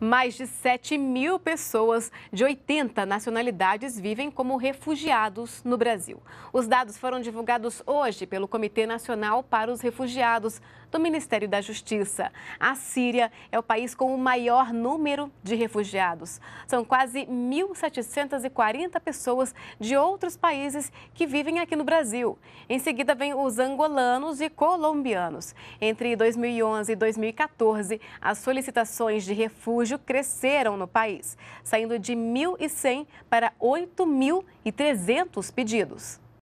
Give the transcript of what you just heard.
mais de 7 mil pessoas de 80 nacionalidades vivem como refugiados no Brasil. Os dados foram divulgados hoje pelo Comitê Nacional para os Refugiados do Ministério da Justiça. A Síria é o país com o maior número de refugiados. São quase 1.740 pessoas de outros países que vivem aqui no Brasil. Em seguida, vem os angolanos e colombianos. Entre 2011 e 2014, as solicitações de refúgio refúgio cresceram no país, saindo de 1.100 para 8.300 pedidos.